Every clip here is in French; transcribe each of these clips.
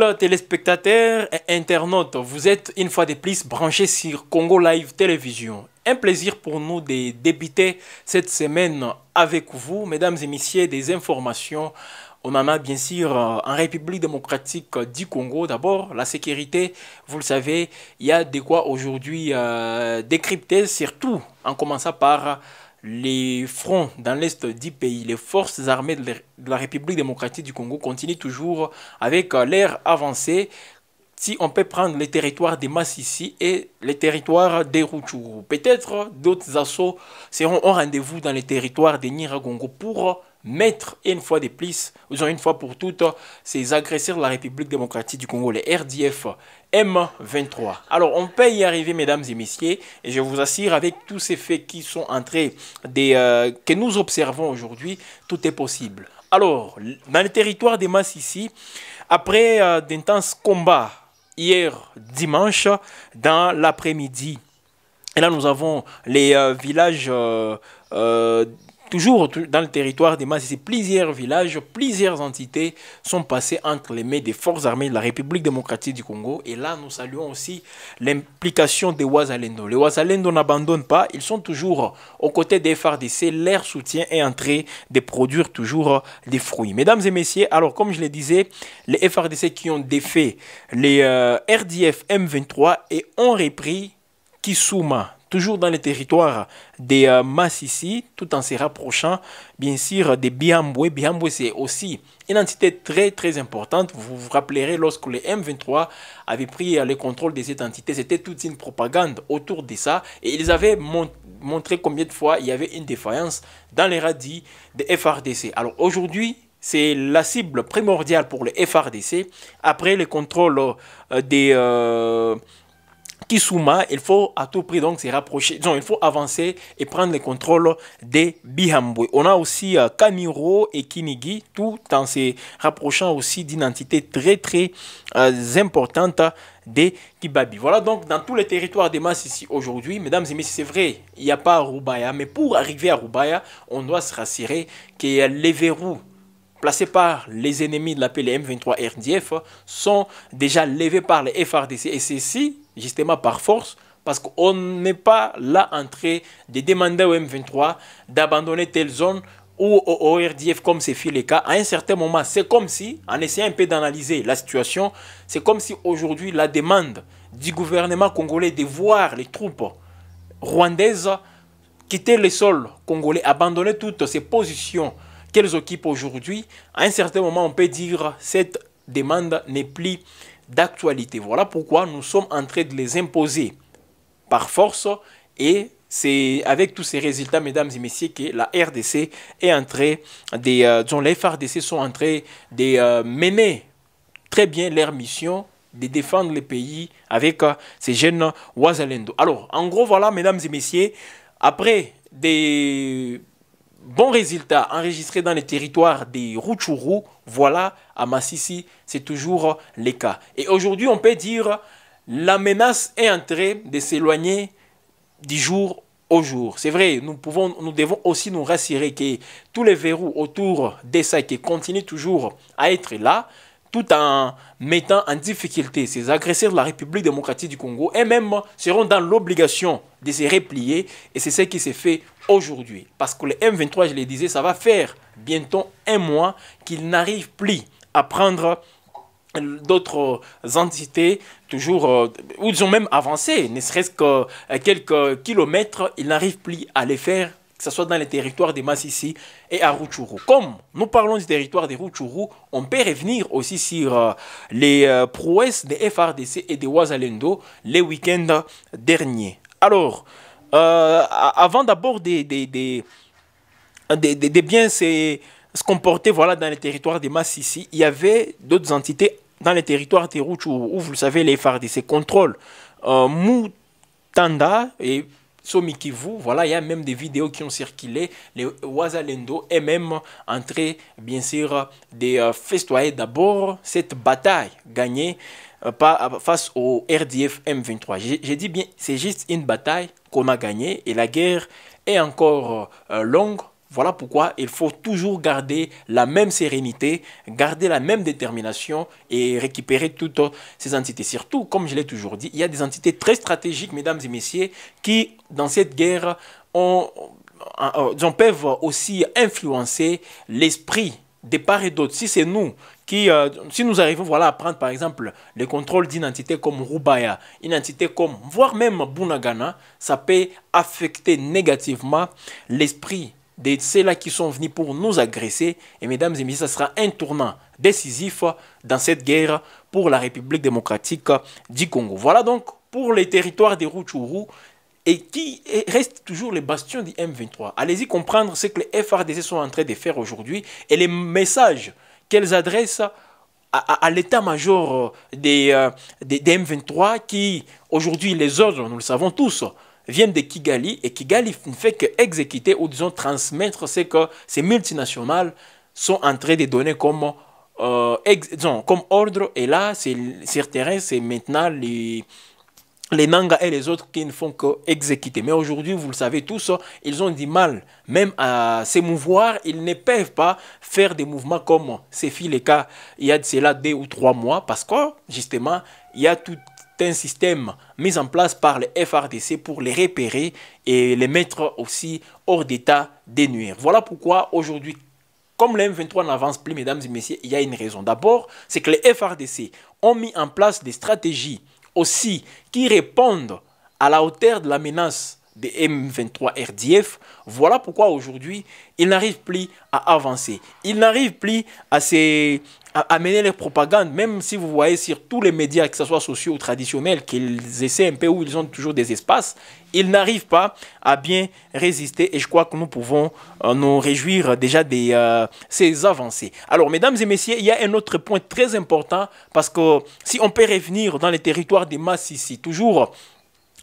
Euh, téléspectateurs et internautes, vous êtes une fois de plus branchés sur Congo Live Télévision. Un plaisir pour nous de débuter cette semaine avec vous, mesdames et messieurs, des informations. On en a bien sûr euh, en République démocratique du Congo. D'abord, la sécurité, vous le savez, il y a des quoi aujourd'hui euh, décrypter, surtout en commençant par les fronts dans l'est du pays, les forces armées de la République démocratique du Congo continuent toujours avec euh, l'air avancé si on peut prendre les territoires des Massissi et les territoires des Rutshuru. Peut-être d'autres assauts seront au rendez-vous dans les territoires des Niragongo pour mettre une fois de plus, une fois pour toutes, ces agresseurs de la République démocratique du Congo, les RDF M23. Alors, on peut y arriver, mesdames et messieurs, et je vous assure, avec tous ces faits qui sont entrés, euh, que nous observons aujourd'hui, tout est possible. Alors, dans le territoire des masses ici, après euh, d'intenses combats hier dimanche, dans l'après-midi, et là, nous avons les euh, villages Toujours dans le territoire des Masisi, plusieurs villages, plusieurs entités sont passées entre les mains des forces armées de la République démocratique du Congo. Et là, nous saluons aussi l'implication des Ouazalendo. Les Ouazalendo n'abandonnent pas, ils sont toujours aux côtés des FRDC. Leur soutien est entré de produire toujours des fruits. Mesdames et messieurs, alors comme je le disais, les FRDC qui ont défait les euh, RDF M23 et ont repris Kisuma, toujours dans les territoires des masses euh, Massissi, tout en se rapprochant bien sûr des Biambwe. Biambwe, c'est aussi une entité très très importante. Vous vous rappellerez lorsque les M23 avaient pris euh, le contrôle de cette entité, c'était toute une propagande autour de ça et ils avaient montré combien de fois il y avait une défaillance dans les radis des FRDC. Alors aujourd'hui, c'est la cible primordiale pour le FRDC après le contrôle euh, des Kisuma, il faut à tout prix donc se rapprocher. Donc, il faut avancer et prendre le contrôle des Bihambwe. On a aussi Camiro euh, et Kinigi, tout en se rapprochant aussi d'une entité très très euh, importante des Kibabi. Voilà donc dans tous les territoires des masses ici aujourd'hui, mesdames et messieurs, c'est vrai, il n'y a pas Rubaya, mais pour arriver à Rubaya, on doit se rassurer que les verrous placés par les ennemis de la PLM 23 RDF, sont déjà levés par les FRDC. Et ceci justement par force, parce qu'on n'est pas là en train de demander au M23 d'abandonner telle zone ou au RDF comme c'est fait le cas. À un certain moment, c'est comme si, en essayant un peu d'analyser la situation, c'est comme si aujourd'hui la demande du gouvernement congolais de voir les troupes rwandaises quitter le sol congolais, abandonner toutes ces positions qu'elles occupent aujourd'hui, à un certain moment, on peut dire cette demande n'est plus d'actualité. Voilà pourquoi nous sommes en train de les imposer par force et c'est avec tous ces résultats, mesdames et messieurs, que la RDC est entrée, des, euh, dont les FARDC sont entrés train de euh, mener très bien leur mission de défendre le pays avec euh, ces jeunes Ouazalendo. Alors, en gros, voilà, mesdames et messieurs, après des Bon résultat enregistré dans les territoires des Ruchuru, voilà, à Massissi, c'est toujours le cas. Et aujourd'hui, on peut dire la menace est entrée de s'éloigner du jour au jour. C'est vrai, nous, nous devons aussi nous rassurer que tous les verrous autour des qui continuent toujours à être là tout en mettant en difficulté ces agresseurs de la République démocratique du Congo et même seront dans l'obligation de se replier et c'est ce qui s'est fait aujourd'hui. Parce que le M23, je le disais, ça va faire bientôt un mois qu'il n'arrive plus à prendre d'autres entités toujours euh, où ils ont même avancé, ne serait-ce que quelques kilomètres, ils n'arrivent plus à les faire que ce soit dans les territoires de Massissi et à Comme nous parlons du territoire de Rutshuru, on peut revenir aussi sur euh, les euh, prouesses des FRDC et des Wazalendo les week-ends derniers. Alors, euh, avant d'abord des des bien se, comporter voilà, dans les territoires de Massissi, il y avait d'autres entités dans les territoires des Rutshuru où, vous le savez, les FRDC contrôlent Moutanda et Somi Kivu, voilà, il y a même des vidéos qui ont circulé. Les Wazalendo est même entré bien sûr, de euh, festoyer d'abord cette bataille gagnée euh, euh, face au RDF M23. J'ai dit bien, c'est juste une bataille qu'on a gagnée et la guerre est encore longue voilà pourquoi il faut toujours garder la même sérénité, garder la même détermination et récupérer toutes ces entités. Surtout, comme je l'ai toujours dit, il y a des entités très stratégiques, mesdames et messieurs, qui, dans cette guerre, ont, euh, peuvent aussi influencer l'esprit des parts et d'autres. Si c'est nous qui, euh, si nous arrivons voilà, à prendre par exemple le contrôle d'une entité comme Rubaya, une entité comme, voire même Bunagana, ça peut affecter négativement l'esprit de là qui sont venus pour nous agresser. Et mesdames et messieurs, ça sera un tournant décisif dans cette guerre pour la République démocratique du Congo. Voilà donc pour les territoires des Rutshuru et qui reste toujours les bastions du M23. Allez-y comprendre ce que les FRDC sont en train de faire aujourd'hui et les messages qu'elles adressent à, l'état-major euh, euh, des, des M23 qui, aujourd'hui, les ordres, nous le savons tous, viennent de Kigali et Kigali ne fait que exécuter ou disons transmettre ce que ces multinationales sont en train de donner comme, euh, comme ordre. Et là, sur terrain, c'est maintenant les, les Nanga et les autres qui ne font que exécuter. Mais aujourd'hui, vous le savez tous, ils ont du mal même à se Ils ne peuvent pas faire des mouvements comme c'est fait le cas il y a de cela deux ou trois mois parce que justement, il y a tout un système mis en place par le FRDC pour les repérer et les mettre aussi hors d'état des nuire. Voilà pourquoi aujourd'hui, comme le M23 n'avance plus, mesdames et messieurs, il y a une raison. D'abord, c'est que les FRDC ont mis en place des stratégies aussi qui répondent à la hauteur de la menace des M23 RDF. Voilà pourquoi aujourd'hui, ils n'arrivent plus à avancer. Ils n'arrivent plus à, à, mener leur propagande, même si vous voyez sur tous les médias, que ce soit sociaux ou traditionnels, qu'ils essaient un peu où ils ont toujours des espaces, ils n'arrivent pas à bien résister. Et je crois que nous pouvons euh, nous réjouir déjà de euh, ces avancées. Alors, mesdames et messieurs, il y a un autre point très important parce que si on peut revenir dans les territoires des masses ici, toujours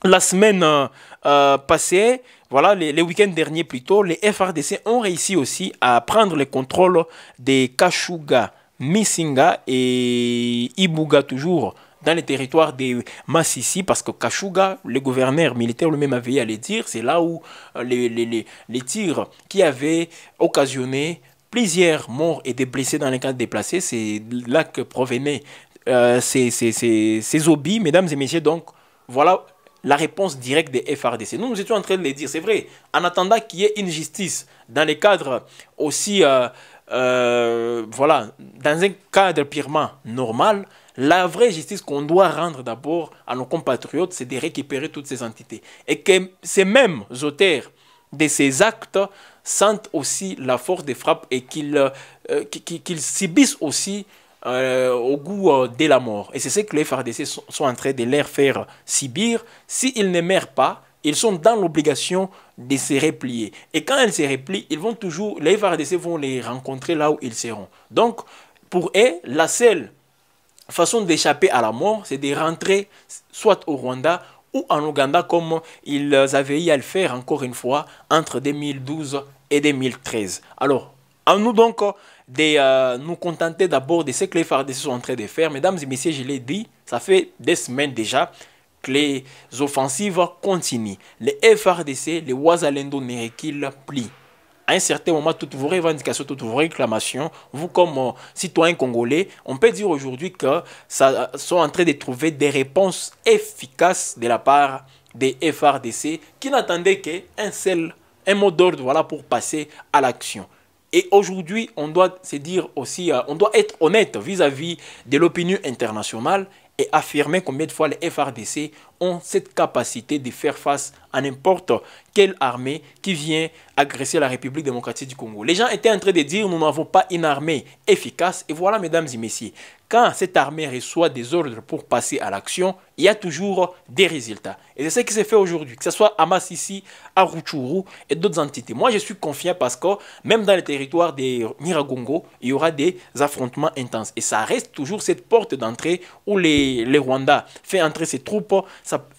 la semaine euh, euh, passée, voilà, les, week-ends derniers plutôt, les FRDC ont réussi aussi à prendre le contrôle des Kashuga, Missinga et Ibuga toujours dans les territoires des Massissi, parce que Kashuga, le gouverneur militaire lui-même avait à les dire, c'est là où euh, les, les, tirs qui avaient occasionné plusieurs morts et des blessés dans les cas déplacés, c'est là que provenaient ces, ces, ces obis, mesdames et messieurs, donc voilà la réponse directe des FRDC. Nous, nous étions en train de le dire, c'est vrai. En attendant qu'il y ait une justice dans les cadres aussi, euh, euh, voilà, dans un cadre purement normal, la vraie justice qu'on doit rendre d'abord à nos compatriotes, c'est de récupérer toutes ces entités. Et que ces mêmes auteurs de ces actes sentent aussi la force des frappes et qu'ils euh, subissent aussi euh, au goût euh, de la mort. Et c'est ce que les FARDC sont, entrés en train de leur faire si S'ils ne meurent pas, ils sont dans l'obligation de se replier. Et quand ils se replient, ils vont toujours, les FARDC vont les rencontrer là où ils seront. Donc, pour eux, la seule façon d'échapper à la mort, c'est de rentrer soit au Rwanda ou en Ouganda, comme ils avaient eu à le faire encore une fois entre 2012 et 2013. Alors, à nous donc de euh, nous contenter d'abord de ce que les FARDC sont en train de faire. Mesdames et messieurs, je l'ai dit, ça fait des semaines déjà que les offensives continuent. Les FARDC, les Ouazalendo Nerekil, plient. À un certain moment, toutes vos revendications, toutes vos réclamations, vous comme euh, citoyens congolais, on peut dire aujourd'hui que ça euh, sont en train de trouver des réponses efficaces de la part des FARDC qui n'attendaient qu'un seul, un mot d'ordre voilà, pour passer à l'action. Et aujourd'hui, on doit se dire aussi, euh, on doit être honnête vis-à-vis de l'opinion internationale et affirmer combien de fois les FRDC ont cette capacité de faire face à n'importe quelle armée qui vient agresser la République démocratique du Congo. Les gens étaient en train de dire nous n'avons pas une armée efficace et voilà mesdames et messieurs, quand cette armée reçoit des ordres pour passer à l'action, il y a toujours des résultats. Et c'est ce qui s'est fait aujourd'hui, que ce soit à Massissi, à Ruchuru et d'autres entités. Moi, je suis confiant parce que même dans le territoire des Miragongo, il y aura des affrontements intenses. Et ça reste toujours cette porte d'entrée où les, les Rwandais font entrer ses troupes,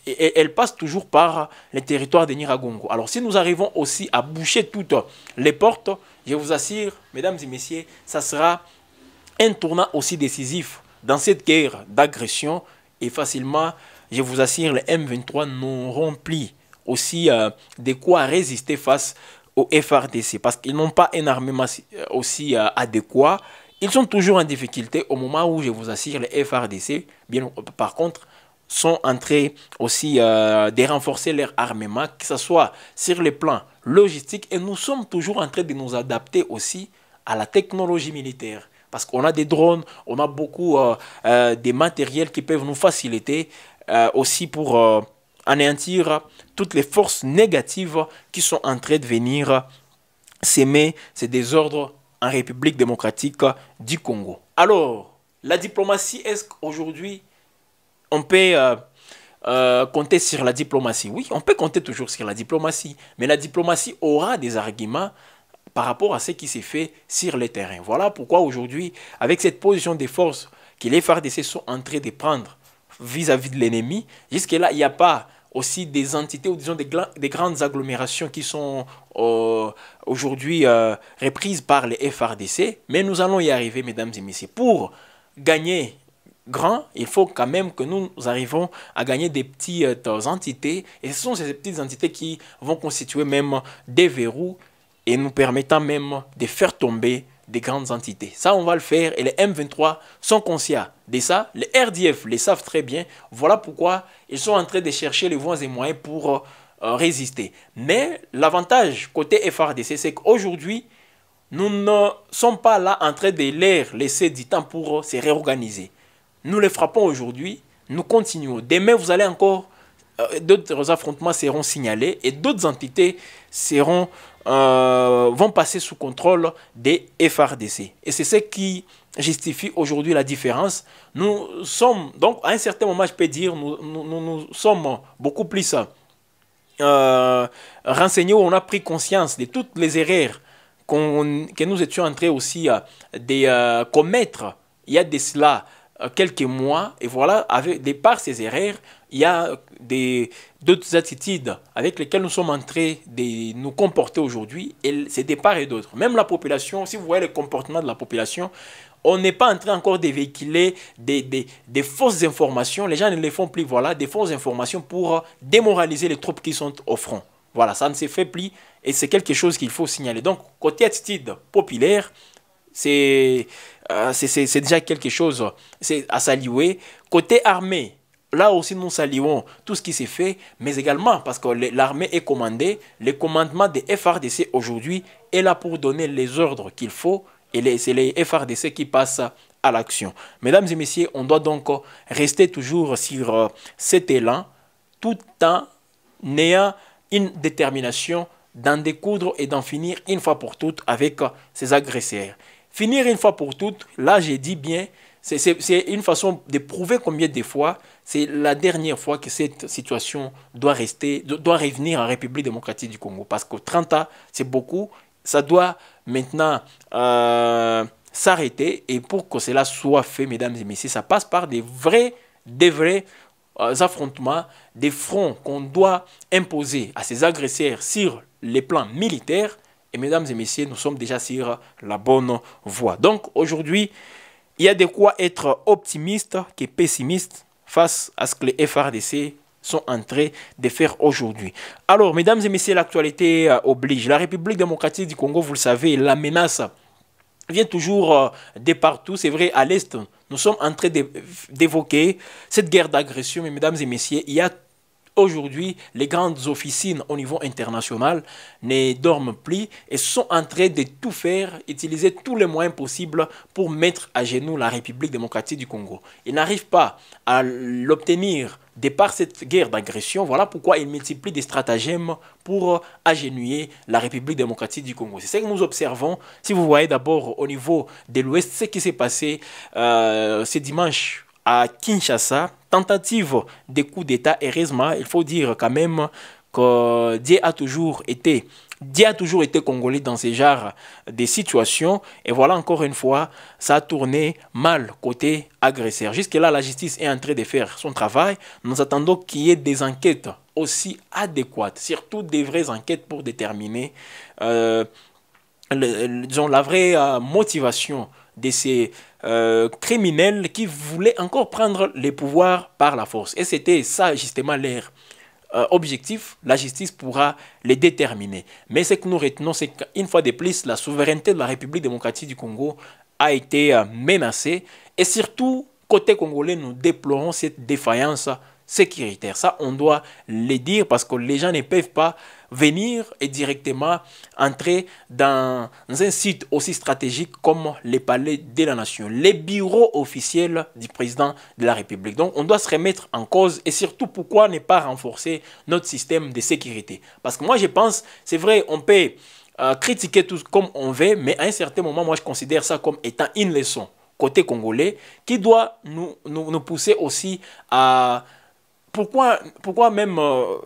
et, elle passe toujours par les territoires de Niragongo. Alors si nous arrivons aussi à boucher toutes les portes, je vous assure, mesdames et messieurs, ça sera un tournant aussi décisif dans cette guerre d'agression et facilement, je vous assure, les M23 n'auront plus aussi euh, de quoi résister face au FRDC parce qu'ils n'ont pas un armement euh, aussi euh, adéquat. Ils sont toujours en difficulté au moment où, je vous assure, les FRDC, bien, par contre, sont en train aussi euh, de renforcer leur armement, que ce soit sur le plan logistique, et nous sommes toujours en train de nous adapter aussi à la technologie militaire. Parce qu'on a des drones, on a beaucoup euh, matériel euh, des matériels qui peuvent nous faciliter euh, aussi pour euh, anéantir toutes les forces négatives qui sont en train de venir s'aimer ces désordres en République démocratique du Congo. Alors, la diplomatie, est-ce qu'aujourd'hui on peut euh, euh, compter sur la diplomatie. Oui, on peut compter toujours sur la diplomatie, mais la diplomatie aura des arguments par rapport à ce qui s'est fait sur le terrain. Voilà pourquoi aujourd'hui, avec cette position des forces que les FARDC sont en train de prendre vis-à-vis de l'ennemi, jusque-là, il n'y a pas aussi des entités ou disons des, grandes agglomérations qui sont euh, aujourd'hui reprises par les FRDC, mais nous allons y arriver, mesdames et messieurs, pour gagner grand, il faut quand même que nous arrivons à gagner des petites euh, entités. Et ce sont ces petites entités qui vont constituer même des verrous et nous permettant même de faire tomber des grandes entités. Ça, on va le faire et les M23 sont conscients de ça. Les RDF les savent très bien. Voilà pourquoi ils sont en train de chercher les voies et moyens pour euh, euh, résister. Mais l'avantage côté FRDC, c'est qu'aujourd'hui, nous ne sommes pas là en train de leur laisser du temps pour se réorganiser. Nous les frappons aujourd'hui, nous continuons. Demain, vous allez encore, euh, d'autres affrontements seront signalés et d'autres entités seront, euh, vont passer sous contrôle des FRDC. Et c'est ce qui justifie aujourd'hui la différence. Nous sommes, donc à un certain moment, je peux dire, nous, nous, sommes beaucoup plus euh, renseignés, on a pris conscience de toutes les erreurs que nous étions en train aussi euh, de commettre il y a de cela euh, quelques mois, et voilà, avec, de par ces erreurs, il y a d'autres attitudes avec lesquelles nous sommes entrés, de nous comporter aujourd'hui, et c'est des parts et d'autres. Même la population, si vous voyez le comportement de la population, on n'est pas en train encore de véhiculer des, des, des, fausses informations. Les gens ne les font plus, voilà, des fausses informations pour démoraliser les troupes qui sont au front. Voilà, ça ne se fait plus et c'est quelque chose qu'il faut signaler. Donc, côté attitude populaire, c'est euh, c'est déjà quelque chose à saluer. Côté armée, là aussi nous saluons tout ce qui s'est fait, mais également parce que l'armée est commandée, le commandement des FRDC aujourd'hui est là pour donner les ordres qu'il faut et c'est les FRDC qui passent à l'action. Mesdames et messieurs, on doit donc rester toujours sur euh, cet élan tout en ayant une détermination d'en découdre et d'en finir une fois pour toutes avec ces euh, agresseurs. Finir une fois pour toutes, là j'ai dit bien, c'est une façon de prouver combien de fois c'est la dernière fois que cette situation doit, rester, doit revenir en République démocratique du Congo. Parce que 30 ans, c'est beaucoup. Ça doit maintenant euh, s'arrêter. Et pour que cela soit fait, mesdames et messieurs, ça passe par des vrais, des vrais euh, affrontements, des fronts qu'on doit imposer à ces agresseurs sur les plans militaires et mesdames et messieurs, nous sommes déjà sur la bonne voie. Donc aujourd'hui, il y a de quoi être optimiste que pessimiste face à ce que les FRDC sont en train de faire aujourd'hui. Alors, mesdames et messieurs, l'actualité euh, oblige. La République démocratique du Congo, vous le savez, la menace vient toujours euh, de partout. C'est vrai, à l'Est, nous sommes en train d'évoquer cette guerre d'agression. Mais mesdames et messieurs, il y a Aujourd'hui, les grandes officines au niveau international ne dorment plus et sont en train de tout faire, utiliser tous les moyens possibles pour mettre à genoux la République démocratique du Congo. Ils n'arrivent pas à l'obtenir de par cette guerre d'agression. Voilà pourquoi ils multiplient des stratagèmes pour agenouiller la République démocratique du Congo. C'est ce que nous observons. Si vous voyez d'abord au niveau de l'Ouest, ce qui s'est passé euh, ce dimanche à Kinshasa, tentative de coup d'État, Erezma. il faut dire quand même que Dieu a toujours été a toujours été congolais dans ces genres de situations. Et voilà, encore une fois, ça a tourné mal côté agresseur. Jusque-là, la justice est en train de faire son travail. Nous attendons qu'il y ait des enquêtes aussi adéquates, surtout des vraies enquêtes pour déterminer euh, la vraie euh, motivation de ces euh, criminels qui voulaient encore prendre les pouvoirs par la force. Et c'était ça justement l'air euh, objectif, la justice pourra les déterminer. Mais ce que nous retenons, c'est qu'une fois de plus, la souveraineté de la République démocratique du Congo a été euh, menacée. Et surtout, côté congolais, nous déplorons cette défaillance sécuritaire. Ça, on doit le dire parce que les gens ne peuvent pas venir et directement entrer dans un site aussi stratégique comme les palais de la nation, les bureaux officiels du président de la République. Donc on doit se remettre en cause et surtout pourquoi ne pas renforcer notre système de sécurité. Parce que moi je pense, c'est vrai, on peut euh, critiquer tout comme on veut, mais à un certain moment, moi je considère ça comme étant une leçon côté congolais qui doit nous, pousser aussi à pourquoi, pourquoi même euh,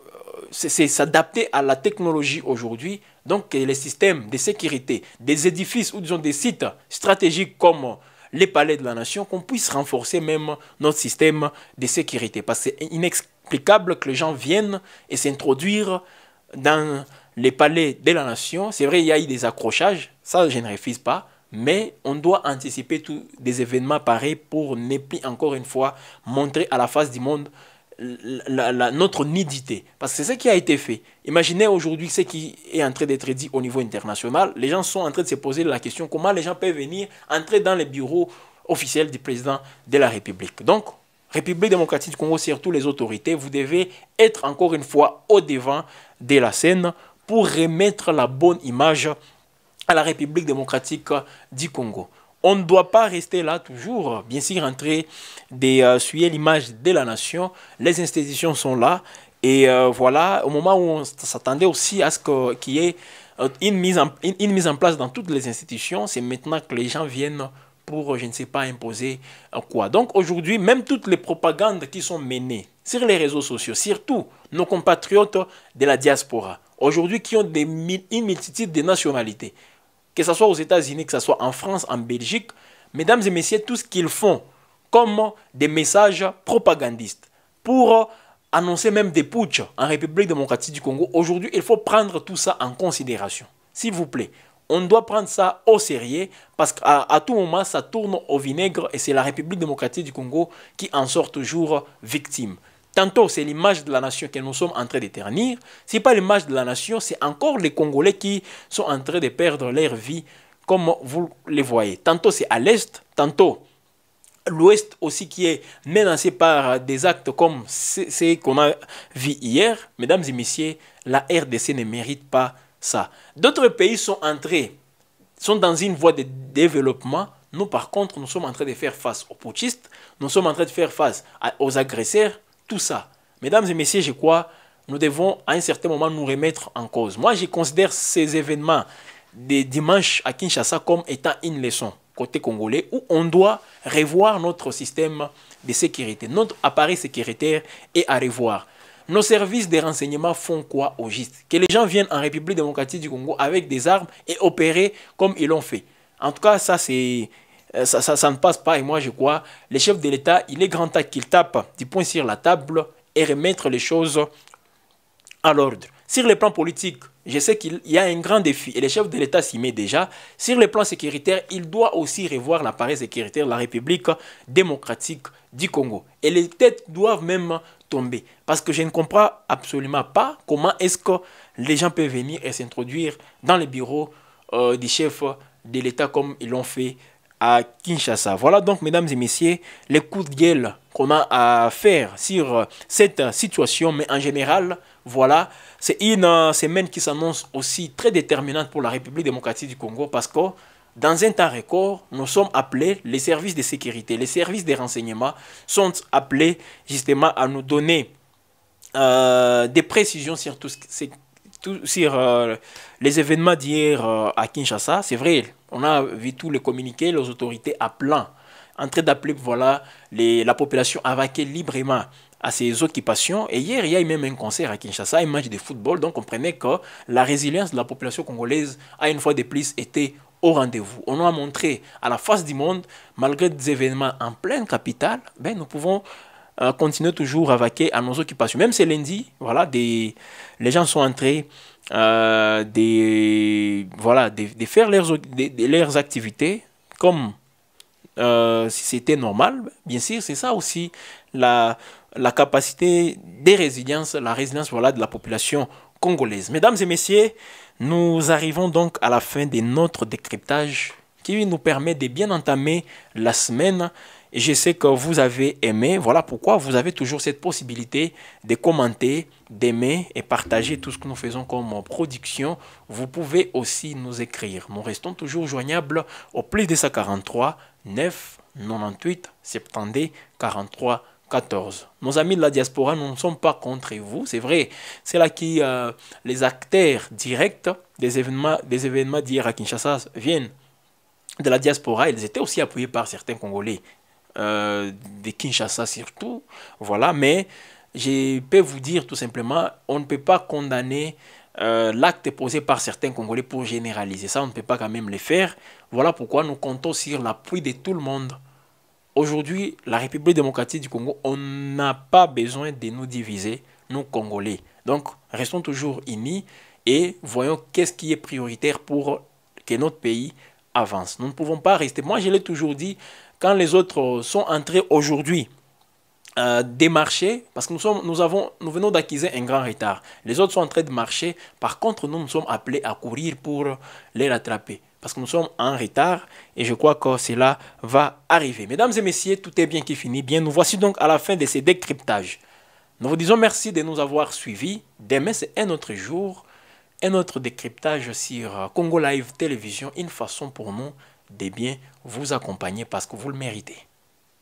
s'adapter à la technologie aujourd'hui Donc les systèmes de sécurité des édifices ou des sites stratégiques comme les palais de la nation, qu'on puisse renforcer même notre système de sécurité. Parce que c'est inexplicable que les gens viennent et s'introduire dans les palais de la nation. C'est vrai, il y a eu des accrochages, ça je ne refuse pas, mais on doit anticiper tous des événements pareils pour ne plus encore une fois montrer à la face du monde la, notre nudité. Parce que c'est ce qui a été fait. Imaginez aujourd'hui ce qui est en train d'être dit au niveau international. Les gens sont en train de se poser la question comment les gens peuvent venir entrer dans les bureaux officiels du président de la République. Donc, République démocratique du Congo, surtout les autorités, vous devez être encore une fois au devant de la scène pour remettre la bonne image à la République démocratique du Congo on ne doit pas rester là toujours. Bien sûr, rentrer euh, suyer l'image de la nation, les institutions sont là. Et euh, voilà, au moment où on s'attendait aussi à ce qu'il y ait euh, une mise, en, place dans toutes les institutions, c'est maintenant que les gens viennent pour, je ne sais pas, imposer quoi. Donc aujourd'hui, même toutes les propagandes qui sont menées sur les réseaux sociaux, surtout nos compatriotes de la diaspora, aujourd'hui qui ont des, une multitude de nationalités, que ce soit aux États-Unis, que ce soit en France, en Belgique, mesdames et messieurs, tout ce qu'ils font comme des messages propagandistes pour annoncer même des putsch en République démocratique du Congo. Aujourd'hui, il faut prendre tout ça en considération. S'il vous plaît, on doit prendre ça au sérieux parce qu'à tout moment, ça tourne au vinaigre et c'est la République démocratique du Congo qui en sort toujours victime. Tantôt, c'est l'image de la nation que nous sommes en train d'éternir. Ce n'est pas l'image de la nation, c'est encore les Congolais qui sont en train de perdre leur vie, comme vous le voyez. Tantôt, c'est à l'Est, tantôt, l'Ouest aussi qui est menacé par des actes comme ceux qu'on a vus hier. Mesdames et messieurs, la RDC ne mérite pas ça. D'autres pays sont entrés, sont dans une voie de développement. Nous, par contre, nous sommes en train de faire face aux putschistes, nous sommes en train de faire face aux agresseurs, tout ça. Mesdames et messieurs, je crois, nous devons à un certain moment nous remettre en cause. Moi, je considère ces événements de dimanche à Kinshasa comme étant une leçon côté congolais où on doit revoir notre système de sécurité, notre appareil sécuritaire et à revoir. Nos services de renseignement font quoi au juste Que les gens viennent en République démocratique du Congo avec des armes et opérer comme ils l'ont fait. En tout cas, ça c'est euh, ça, ne passe pas. Et moi, je crois, le chef de l'État, il est grand temps qu'il tape du poing sur la table et remettre les choses à l'ordre. Sur le plan politique, je sais qu'il y a un grand défi et les chef de l'État s'y met déjà. Sur le plan sécuritaire, il doit aussi revoir l'appareil sécuritaire de la République démocratique du Congo. Et les têtes doivent même tomber. Parce que je ne comprends absolument pas comment est-ce que les gens peuvent venir et s'introduire dans les bureaux des euh, du chef de l'État comme ils l'ont fait à Kinshasa. Voilà donc, mesdames et messieurs, les coups de gueule qu'on a à faire sur euh, cette euh, situation, mais en général, voilà, c'est une euh, semaine qui s'annonce aussi très déterminante pour la République démocratique du Congo parce que dans un temps record, nous sommes appelés, les services de sécurité, les services de renseignement sont appelés justement à nous donner des précisions sur tout ce, qui sur euh, les événements d'hier euh, à Kinshasa, c'est vrai, on a vu tous les communiqués, les autorités à plein en train d'appeler voilà, la population à vaquer librement à ses occupations. Et hier, il y a eu même un concert à Kinshasa, un match de football. Donc, on comprenait que la résilience de la population congolaise a une fois de plus été au rendez-vous. On a montré à la face du monde, malgré des événements en pleine capitale, ben, nous pouvons euh, continuent toujours à vaquer à nos occupations. Même c'est lundi, voilà, des, les gens sont entrés euh, des, voilà, de, faire leurs, activités comme euh, si c'était normal. Bien sûr, c'est ça aussi la, la capacité des résiliences, la résilience voilà, de la population congolaise. Mesdames et messieurs, nous arrivons donc à la fin de notre décryptage qui nous permet de bien entamer la semaine je sais que vous avez aimé. Voilà pourquoi vous avez toujours cette possibilité de commenter, d'aimer et partager tout ce que nous faisons comme production. Vous pouvez aussi nous écrire. Nous restons toujours joignables au plus 243 9 98 70 43 14. Nos amis de la diaspora, nous ne sommes pas contre vous, c'est vrai. C'est là que euh, les acteurs directs des événements, des événements d'hier à Kinshasa viennent de la diaspora. Ils étaient aussi appuyés par certains Congolais des euh, de Kinshasa surtout. Voilà, mais je peux vous dire tout simplement, on ne peut pas condamner euh, l'acte posé par certains Congolais pour généraliser. Ça, on ne peut pas quand même le faire. Voilà pourquoi nous comptons sur l'appui de tout le monde. Aujourd'hui, la République démocratique du Congo, on n'a pas besoin de nous diviser, nous Congolais. Donc, restons toujours unis et voyons qu'est-ce qui est prioritaire pour que notre pays avance. Nous ne pouvons pas rester. Moi, je l'ai toujours dit, quand les autres euh, sont entrés aujourd'hui, euh, démarcher, parce que nous, sommes, nous, avons, nous venons d'acquiser un grand retard. Les autres sont en train de marcher. Par contre, nous, nous sommes appelés à courir pour les rattraper. Parce que nous sommes en retard et je crois que cela va arriver. Mesdames et messieurs, tout est bien qui finit bien. Nous voici donc à la fin de ces décryptages. Nous vous disons merci de nous avoir suivis. Demain, c'est un autre jour, un autre décryptage sur Congo Live Télévision, une façon pour nous des biens, vous accompagner parce que vous le méritez.